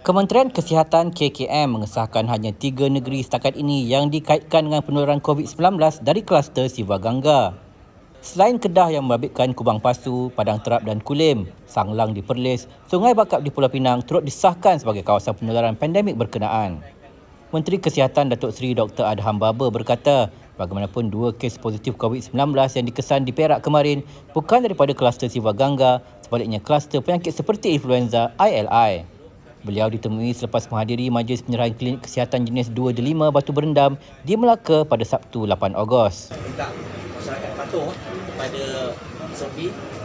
Kementerian Kesihatan KKM mengesahkan hanya tiga negeri setakat ini yang dikaitkan dengan penularan COVID-19 dari kluster Siva Gangga. Selain Kedah yang membabitkan Kubang Pasu, Padang Terap dan Kulim, Sanglang di Perlis, Sungai Bakap di Pulau Pinang turut disahkan sebagai kawasan penularan pandemik berkenaan. Menteri Kesihatan Datuk Seri Dr. Adham Baba berkata, bagaimanapun dua kes positif COVID-19 yang dikesan di Perak kemarin bukan daripada kluster Siva Gangga, sebaliknya kluster penyakit seperti influenza ILI. Beliau ditemui selepas menghadiri Majlis Penyerahan Klinik Kesihatan Jenis 2 Delima Batu Berendam di Melaka pada Sabtu 8 Ogos. Kita masyarakat patuh kepada SOPI